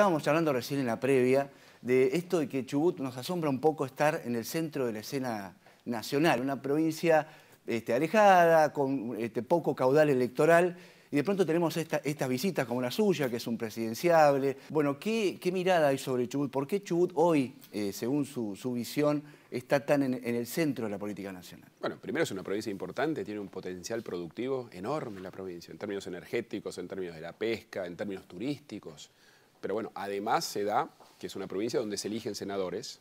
Estábamos hablando recién en la previa de esto de que Chubut nos asombra un poco estar en el centro de la escena nacional, una provincia este, alejada, con este, poco caudal electoral, y de pronto tenemos estas visitas como la suya, que es un presidenciable. Bueno, ¿qué, mirada hay sobre Chubut? ¿Por qué Chubut hoy, eh, según su, visión, está tan en, en el centro de la política nacional? Bueno, primero es una provincia importante, tiene un potencial productivo enorme en la provincia, en términos energéticos, en términos de la pesca, en términos turísticos pero bueno, además se da que es una provincia donde se eligen senadores,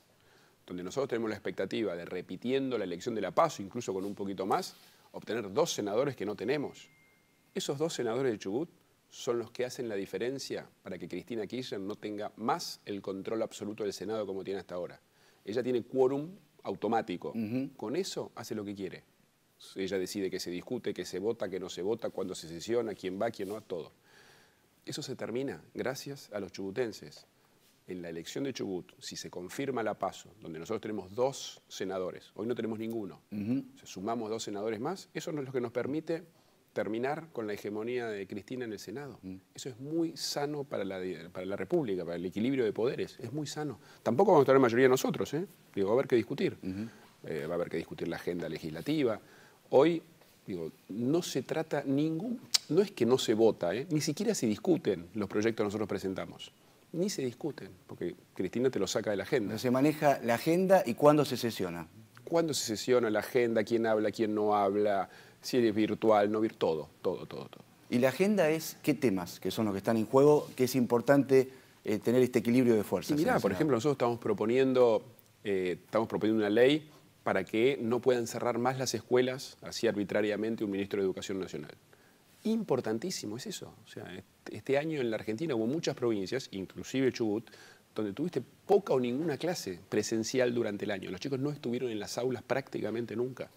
donde nosotros tenemos la expectativa de, repitiendo la elección de La Paz, incluso con un poquito más, obtener dos senadores que no tenemos. Esos dos senadores de Chubut son los que hacen la diferencia para que Cristina Kirchner no tenga más el control absoluto del Senado como tiene hasta ahora. Ella tiene quórum automático. Con eso hace lo que quiere. Ella decide que se discute, que se vota, que no se vota, cuándo se sesiona, quién va, quién no, todo. Eso se termina gracias a los chubutenses. En la elección de Chubut, si se confirma la paso, donde nosotros tenemos dos senadores, hoy no tenemos ninguno, sumamos dos senadores más, eso no es lo que nos permite terminar con la hegemonía de Cristina en el Senado. Eso es muy sano para la, para la República, para el equilibrio de poderes. Es muy sano. Tampoco vamos a tener mayoría nosotros, ¿eh? va a haber que discutir. Eh, va a haber que discutir la agenda legislativa. Hoy no se trata ningún, no es que no se vota, ¿eh? ni siquiera se discuten los proyectos que nosotros presentamos. Ni se discuten, porque Cristina te lo saca de la agenda. se maneja la agenda y cuándo se sesiona. ¿Cuándo se sesiona la agenda? ¿Quién habla? ¿Quién no habla? Si es virtual, no virtual, todo, todo, todo, todo. Y la agenda es qué temas que son los que están en juego, que es importante eh, tener este equilibrio de fuerzas. mira por ejemplo, nosotros estamos proponiendo, eh, estamos proponiendo una ley para que no puedan cerrar más las escuelas así arbitrariamente un ministro de Educación Nacional. Importantísimo es eso. sea, este, este año en la Argentina hubo muchas provincias, inclusive Chubut, donde tuviste poca o ninguna clase presencial durante el año. Los chicos no estuvieron en las aulas prácticamente nunca.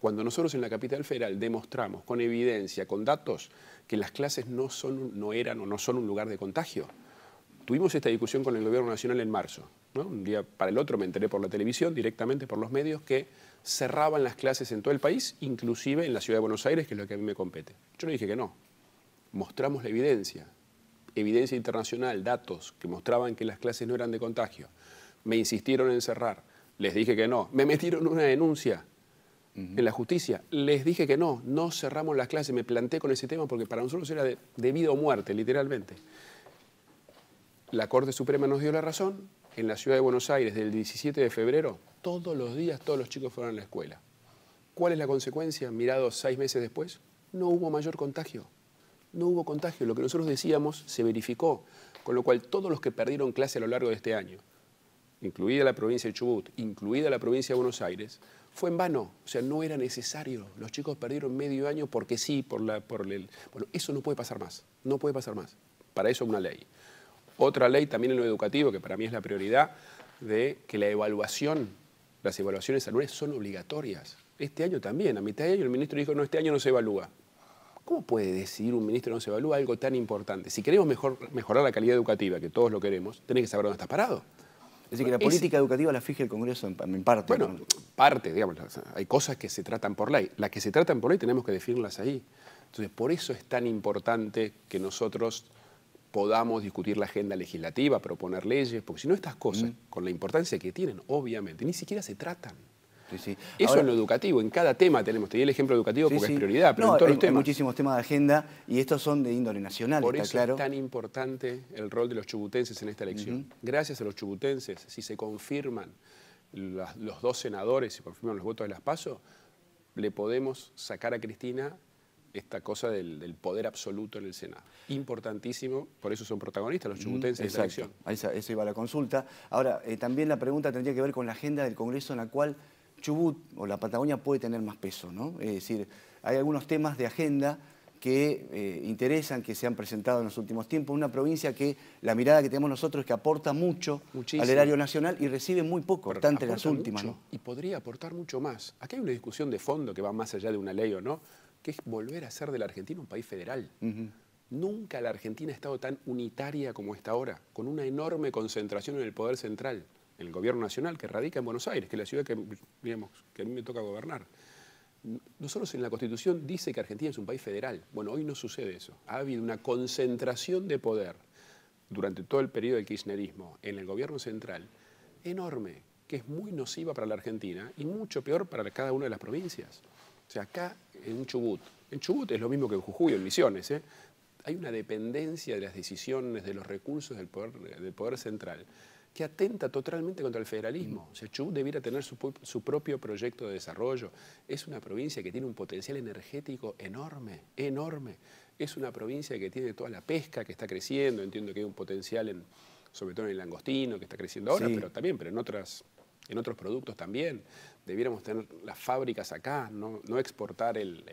Cuando nosotros en la capital federal demostramos con evidencia, con datos, que las clases no, son, no eran o no son un lugar de contagio. Tuvimos esta discusión con el gobierno nacional en marzo. Un día para el otro me enteré por la televisión, directamente por los medios, que cerraban las clases en todo el país, inclusive en la ciudad de Buenos Aires, que es lo que a mí me compete. Yo le dije que no. Mostramos la evidencia, evidencia internacional, datos que mostraban que las clases no eran de contagio. Me insistieron en cerrar. Les dije que no. Me metieron una denuncia en la justicia. Les dije que no. No cerramos las clases. Me planté con ese tema porque para nosotros era de, de vida o muerte, literalmente. La Corte Suprema nos dio la razón en la ciudad de Buenos Aires del 17 de febrero, todos los días todos los chicos fueron a la escuela. ¿Cuál es la consecuencia? Mirados seis meses después, no hubo mayor contagio. No hubo contagio. Lo que nosotros decíamos se verificó. Con lo cual, todos los que perdieron clase a lo largo de este año, incluida la provincia de Chubut, incluida la provincia de Buenos Aires, fue en vano. O sea, no era necesario. Los chicos perdieron medio año porque sí, por, la, por el... Bueno, eso no puede pasar más. No puede pasar más. Para eso una ley. Otra ley también en lo educativo, que para mí es la prioridad, de que la evaluación, las evaluaciones anuales son obligatorias. Este año también, a mitad de año el ministro dijo, no, este año no se evalúa. ¿Cómo puede decir un ministro no se evalúa algo tan importante? Si queremos mejorar la calidad educativa, que todos lo queremos, tiene que saber dónde está parado. Es decir, que la política educativa la fija el Congreso en, parte. Bueno, parte, digamos. Hay cosas que se tratan por ley. Las que se tratan por ley tenemos que definirlas ahí. Entonces, por eso es tan importante que nosotros podamos discutir la agenda legislativa, proponer leyes, porque si no estas cosas, mm. con la importancia que tienen, obviamente, ni siquiera se tratan. Eso es lo educativo, en cada tema tenemos. Te di el ejemplo educativo porque es prioridad, pero en todos los temas. Hay muchísimos temas de agenda y estos son de índole nacional, Por eso es tan importante el rol de los chubutenses en esta elección. Gracias a los chubutenses, si se confirman los dos senadores, se confirman los votos de las PASO, le podemos sacar a Cristina esta cosa del, poder absoluto en el Senado. Importantísimo, por eso son protagonistas los mm, chubutenses de la elección. Eso, iba la consulta. Ahora, eh, también la pregunta tendría que ver con la agenda del Congreso en la cual Chubut o la Patagonia puede tener más peso, ¿no? Es decir, hay algunos temas de agenda que eh, interesan, que se han presentado en los últimos tiempos. Una provincia que la mirada que tenemos nosotros es que aporta mucho al erario nacional y recibe muy poco, tanto en las últimas. Y podría aportar mucho más. Aquí hay una discusión de fondo que va más allá de una ley o no, que es volver a hacer de la Argentina un país federal. Nunca la Argentina ha estado tan unitaria como está ahora, con una enorme concentración en el poder central, en el gobierno nacional que radica en Buenos Aires, que es la ciudad que, digamos, que a mí me toca gobernar. Nosotros en la Constitución dice que Argentina es un país federal. Bueno, hoy no sucede eso. Ha habido una concentración de poder durante todo el periodo del kirchnerismo en el gobierno central enorme, que es muy nociva para la Argentina y mucho peor para cada una de las provincias. O sea, acá en Chubut, en Chubut es lo mismo que en Jujuy en Misiones, ¿eh? hay una dependencia de las decisiones, de los recursos del poder, del poder central que atenta totalmente contra el federalismo. O sea, Chubut debiera tener su, propio proyecto de desarrollo. Es una provincia que tiene un potencial energético enorme, enorme. Es una provincia que tiene toda la pesca que está creciendo. Entiendo que hay un potencial, en, sobre todo en el langostino, que está creciendo ahora, pero también pero en otras en otros productos también. Debiéramos tener las fábricas acá, no, exportar el,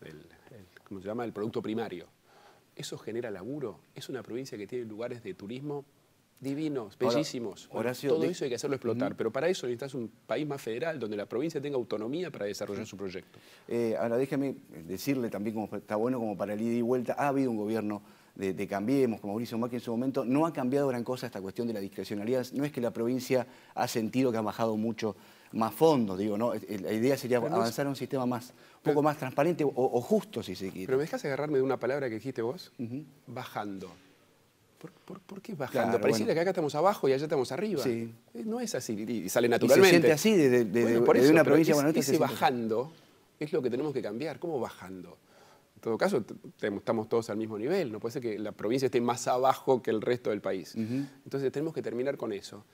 se llama? el producto primario. Eso genera laburo. Es una provincia que tiene lugares de turismo divinos, bellísimos. Todo eso hay que hacerlo explotar, pero para eso necesitas un país más federal donde la provincia tenga autonomía para desarrollar su proyecto. Eh, ahora déjame decirle también, como está bueno como para el ida y vuelta, ha habido un gobierno de, de, Cambiemos, como Mauricio Macri en su momento, no ha cambiado gran cosa esta cuestión de la discrecionalidad. No es que la provincia ha sentido que ha bajado mucho más fondo. digo, ¿no? La idea sería avanzar a un sistema más, un poco más transparente o, justo, si se quiere. Pero me dejas agarrarme de una palabra que dijiste vos, bajando. ¿Por, qué bajando? Pareciera que acá estamos abajo y allá estamos arriba. Sí. Eh, no es así, y sale naturalmente. se siente así de, de, por una provincia. Es, bajando es lo que tenemos que cambiar. ¿Cómo bajando? En todo caso, estamos todos al mismo nivel, no puede ser que la provincia esté más abajo que el resto del país. Entonces tenemos que terminar con eso.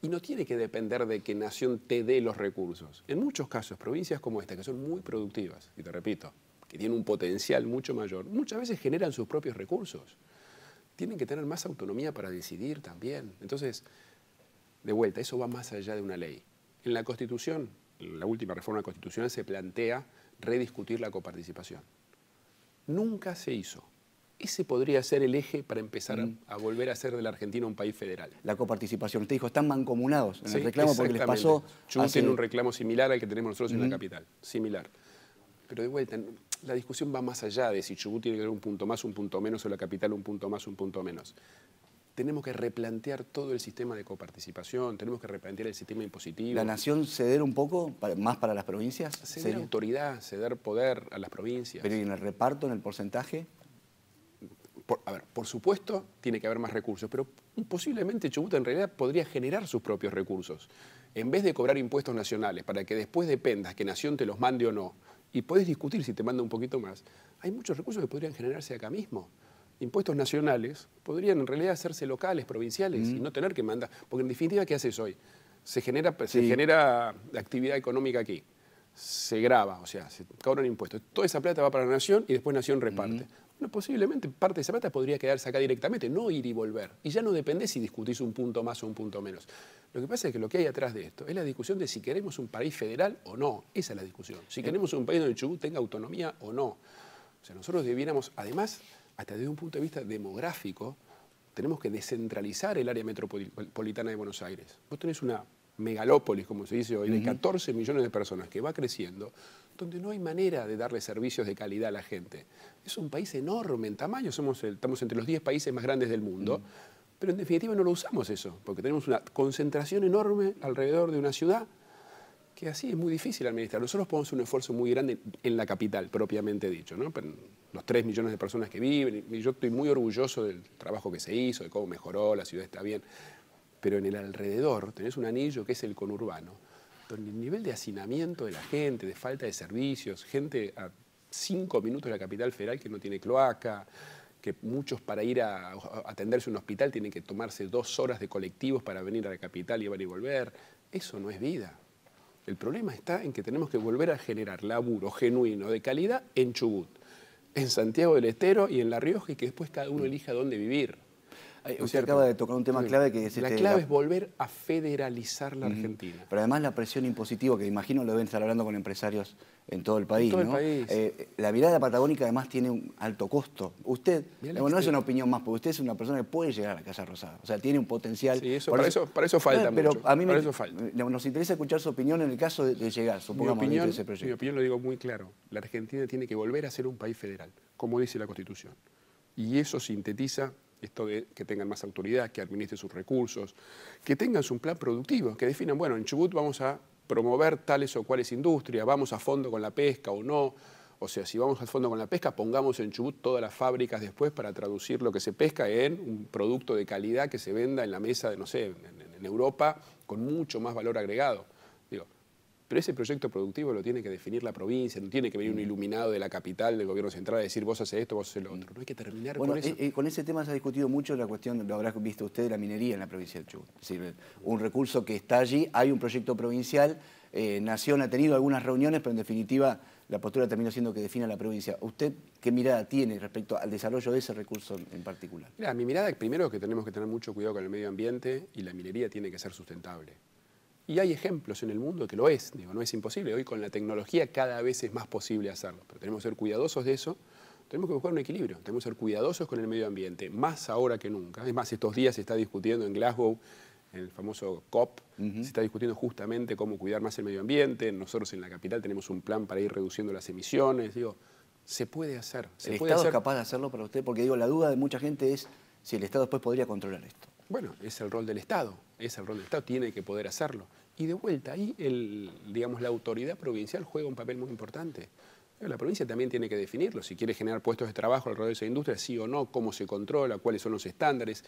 Y no tiene que depender de que Nación te dé los recursos. En muchos casos, provincias como esta, que son muy productivas, y te repito, que tienen un potencial mucho mayor, muchas veces generan sus propios recursos. Tienen que tener más autonomía para decidir también. Entonces, de vuelta, eso va más allá de una ley. En la Constitución, la última reforma constitucional, se plantea rediscutir la coparticipación nunca se hizo. Ese podría ser el eje para empezar mm. a, volver a ser de la Argentina un país federal. La coparticipación, usted dijo, están mancomunados en el reclamo porque les pasó... Chubut tiene un reclamo similar al que tenemos nosotros en la mm. capital, similar. Pero de vuelta, la discusión va más allá de si Chubut tiene que ser un punto más, un punto menos, o la capital un punto más, un punto menos tenemos que replantear todo el sistema de coparticipación, tenemos que replantear el sistema impositivo. ¿La nación ceder un poco más para las provincias? Ceder autoridad, ceder poder a las provincias. ¿Pero en el reparto, en el porcentaje? a ver, por supuesto tiene que haber más recursos, pero posiblemente Chubut en realidad podría generar sus propios recursos. En vez de cobrar impuestos nacionales para que después dependas que Nación te los mande o no, y puedes discutir si te manda un poquito más, hay muchos recursos que podrían generarse acá mismo impuestos nacionales podrían en realidad hacerse locales, provinciales, y mm. no tener que mandar. Porque en definitiva, ¿qué haces hoy? Se genera, se genera actividad económica aquí, se graba, o sea, se cobran impuestos. Toda esa plata va para la nación y después nación reparte. posiblemente parte de esa plata podría quedarse acá directamente, no ir y volver. Y ya no depende si discutís un punto más o un punto menos. Lo que pasa es que lo que hay atrás de esto es la discusión de si queremos un país federal o no. Esa es la discusión. Si eh. queremos un país donde Chubut tenga autonomía o no. O sea, nosotros debiéramos, además, hasta desde un punto de vista demográfico, tenemos que descentralizar el área metropolitana de Buenos Aires. Vos tenés una megalópolis, como se dice hoy, de 14 millones de personas que va creciendo, donde no hay manera de darle servicios de calidad a la gente. Es un país enorme en tamaño, somos estamos entre los 10 países más grandes del mundo, pero en definitiva no lo usamos eso, porque tenemos una concentración enorme alrededor de una ciudad y así ah, es muy difícil administrar. Nosotros ponemos un esfuerzo muy grande en la capital, propiamente dicho, los 3 millones de personas que viven, y yo estoy muy orgulloso del trabajo que se hizo, de cómo mejoró, la ciudad está bien, pero en el alrededor tenés un anillo que es el conurbano, donde el nivel de hacinamiento de la gente, de falta de servicios, gente a cinco minutos de la capital federal que no tiene cloaca, que muchos para ir a, atenderse a un hospital tienen que tomarse dos horas de colectivos para venir a la capital y van y volver. Eso no es vida. El problema está en que tenemos que volver a generar laburo genuino de calidad en Chubut, en Santiago del Estero y en La Rioja y que después cada uno elija dónde vivir. Usted acaba de tocar un tema clave que es... La este, clave es volver a federalizar la Argentina. Pero además la presión impositiva, que imagino lo deben estar hablando con empresarios en todo el país. todo el país. Eh, la mirada patagónica además tiene un alto costo. Usted, no es una opinión más, porque usted es una persona que puede llegar a Casa Rosada. O sea, tiene un potencial... Sí, eso, para, eso, para eso falta Pero a mí nos interesa escuchar su opinión en el caso de, llegar, supongamos, mi opinión, ese proyecto. Mi opinión lo digo muy claro. La Argentina tiene que volver a ser un país federal, como dice la Constitución. Y eso sintetiza esto de que tengan más autoridad, que administren sus recursos, que tengan su plan productivo, que definan, bueno, en Chubut vamos a promover tales o cuales industrias, vamos a fondo con la pesca o no. O sea, si vamos al fondo con la pesca, pongamos en Chubut todas las fábricas después para traducir lo que se pesca en un producto de calidad que se venda en la mesa de, no sé, en, en Europa con mucho más valor agregado. Digo, pero ese proyecto productivo lo tiene que definir la provincia, no tiene que venir un mm. iluminado de la capital, del gobierno central, a decir vos haces esto, vos haces lo otro. No hay que terminar con eso. Eh, eh, con ese tema se ha discutido mucho la cuestión, lo habrá visto usted, de la minería en la provincia de Chubut. Es un recurso que está allí, hay un proyecto provincial, eh, Nación ha tenido algunas reuniones, pero en definitiva la postura termina siendo que defina la provincia. ¿Usted qué mirada tiene respecto al desarrollo de ese recurso en particular? Mira, mi mirada primero es que tenemos que tener mucho cuidado con el medio ambiente y la minería tiene que ser sustentable. Y hay ejemplos en el mundo que lo es, digo, no es imposible. Hoy con la tecnología cada vez es más posible hacerlo, pero tenemos que ser cuidadosos de eso, tenemos que buscar un equilibrio, tenemos que ser cuidadosos con el medio ambiente, más ahora que nunca. Es más, estos días se está discutiendo en Glasgow, en el famoso COP, se está discutiendo justamente cómo cuidar más el medio ambiente. Nosotros en la capital tenemos un plan para ir reduciendo las emisiones, digo, se puede hacer. Se ¿El Estado es capaz de hacerlo para usted? Porque digo, la duda de mucha gente es si el Estado después podría controlar esto. Bueno, es el rol del Estado, es el rol del Estado, tiene que poder hacerlo. Y de vuelta, ahí el, digamos, la autoridad provincial juega un papel muy importante. La provincia también tiene que definirlo, si quiere generar puestos de trabajo alrededor de esa industria, sí o no, cómo se controla, cuáles son los estándares.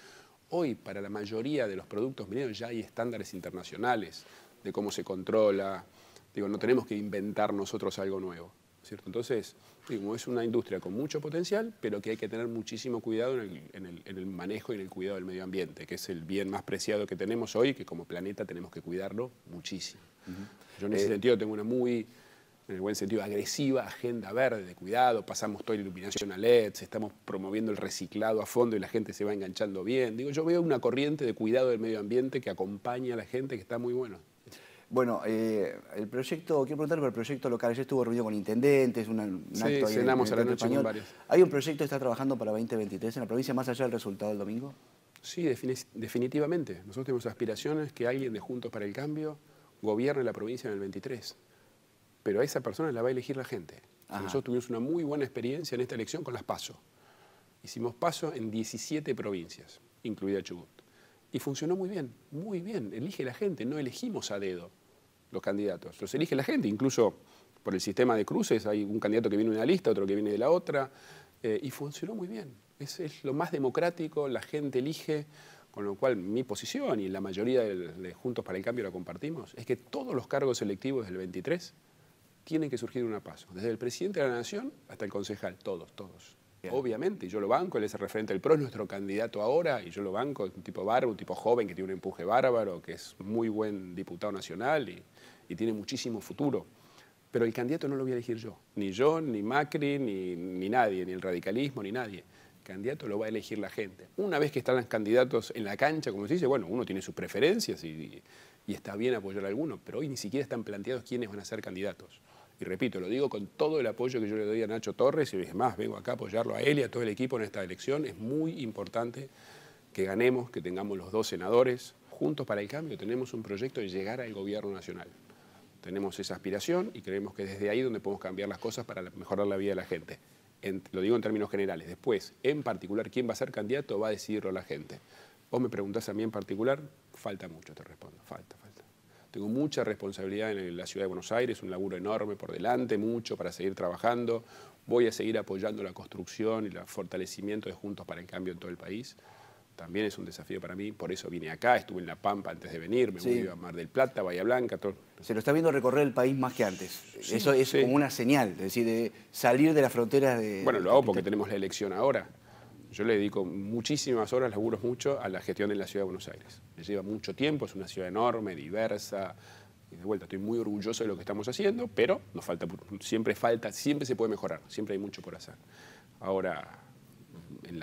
Hoy para la mayoría de los productos mineros ya hay estándares internacionales de cómo se controla. Digo, no tenemos que inventar nosotros algo nuevo. Entonces, es una industria con mucho potencial, pero que hay que tener muchísimo cuidado en el, manejo y en el cuidado del medio ambiente, que es el bien más preciado que tenemos hoy, que como planeta tenemos que cuidarlo muchísimo. Yo en ese eh, sentido tengo una muy, en el buen sentido, agresiva agenda verde de cuidado, pasamos toda la iluminación a LEDs, estamos promoviendo el reciclado a fondo y la gente se va enganchando bien. Digo, yo veo una corriente de cuidado del medio ambiente que acompaña a la gente que está muy bueno. Bueno, eh, el proyecto, quiero preguntar por el proyecto local. ya estuvo reunido con intendentes, una, un sí, cenamos a la noche varios. ¿Hay un proyecto que está trabajando para 2023 en la provincia, más allá del resultado del domingo? Sí, definitivamente. Nosotros tenemos aspiraciones que alguien de Juntos para el Cambio gobierne la provincia en el 23. Pero a esa persona la va a elegir la gente. Nosotros tuvimos una muy buena experiencia en esta elección con las PASO. Hicimos PASO en 17 provincias, incluida Chubut. Y funcionó muy bien, muy bien. Elige la gente, no elegimos a dedo los candidatos. Los elige la gente, incluso por el sistema de cruces, hay un candidato que viene de una lista, otro que viene de la otra, eh, y funcionó muy bien. Es, es, lo más democrático, la gente elige, con lo cual mi posición y la mayoría de, de Juntos para el Cambio la compartimos, es que todos los cargos electivos del 23 tienen que surgir una paso, desde el presidente de la Nación hasta el concejal, todos, todos. Obviamente, yo lo banco, él es el referente del PRO, es nuestro candidato ahora, y yo lo banco, es un tipo bárbaro, un tipo joven que tiene un empuje bárbaro, que es muy buen diputado nacional y, tiene muchísimo futuro. Pero el candidato no lo voy a elegir yo, ni yo, ni Macri, ni, nadie, ni el radicalismo, ni nadie El candidato lo va a elegir la gente. Una vez que están los candidatos en la cancha, como se dice, bueno, uno tiene sus preferencias y, y está bien apoyar a alguno, pero hoy ni siquiera están planteados quiénes van a ser candidatos y repito, lo digo con todo el apoyo que yo le doy a Nacho Torres y más vengo acá a apoyarlo a él y a todo el equipo en esta elección, es muy importante que ganemos, que tengamos los dos senadores. Juntos para el cambio tenemos un proyecto de llegar al gobierno nacional. Tenemos esa aspiración y creemos que desde ahí donde podemos cambiar las cosas para mejorar la vida de la gente. lo digo en términos generales. Después, en particular, quién va a ser candidato va a decidirlo la gente. Vos me preguntás a mí en particular, falta mucho, te respondo, falta, falta. Tengo mucha responsabilidad en la ciudad de Buenos Aires, un laburo enorme por delante, mucho para seguir trabajando. Voy a seguir apoyando la construcción y el fortalecimiento de Juntos para el Cambio en todo el país. También es un desafío para mí, por eso vine acá, estuve en La Pampa antes de venir, me a Mar del Plata, Bahía Blanca. Todo. Se lo está viendo recorrer el país más que antes. eso es como una señal, es decir, de salir de la frontera de... Bueno, lo hago porque tenemos la elección ahora. Yo le dedico muchísimas horas, laburo mucho a la gestión de la ciudad de Buenos Aires. Me lleva mucho tiempo, es una ciudad enorme, diversa. de vuelta, estoy muy orgulloso de lo que estamos haciendo, pero nos falta, siempre falta, siempre se puede mejorar, siempre hay mucho por hacer. Ahora, en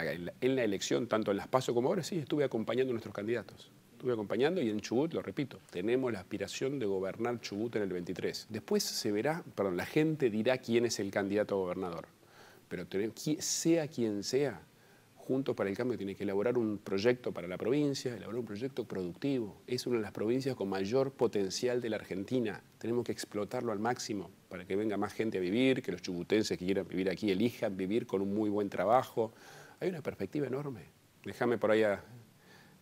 la, elección, tanto en las PASO como ahora, sí, estuve acompañando a nuestros candidatos estuve acompañando y en Chubut, lo repito, tenemos la aspiración de gobernar Chubut en el 23. Después se verá, perdón, la gente dirá quién es el candidato a gobernador, pero sea quien sea, Juntos para el Cambio tiene que elaborar un proyecto para la provincia, elaborar un proyecto productivo. Es una de las provincias con mayor potencial de la Argentina. Tenemos que explotarlo al máximo para que venga más gente a vivir, que los chubutenses que quieran vivir aquí elijan vivir con un muy buen trabajo. Hay una perspectiva enorme. Déjame por ahí a,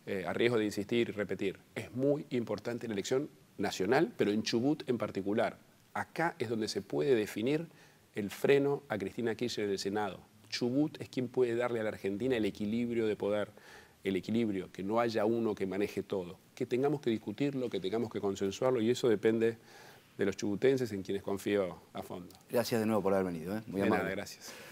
eh, a riesgo de insistir y repetir. Es muy importante la elección nacional, pero en Chubut en particular. Acá es donde se puede definir el freno a Cristina Kirchner en el Senado Chubut es quien puede darle a la Argentina el equilibrio de poder, el equilibrio, que no haya uno que maneje todo, que tengamos que discutirlo, que tengamos que consensuarlo y eso depende de los chubutenses en quienes confío a fondo. Gracias de nuevo por haber venido. ¿eh? Muy amable. gracias.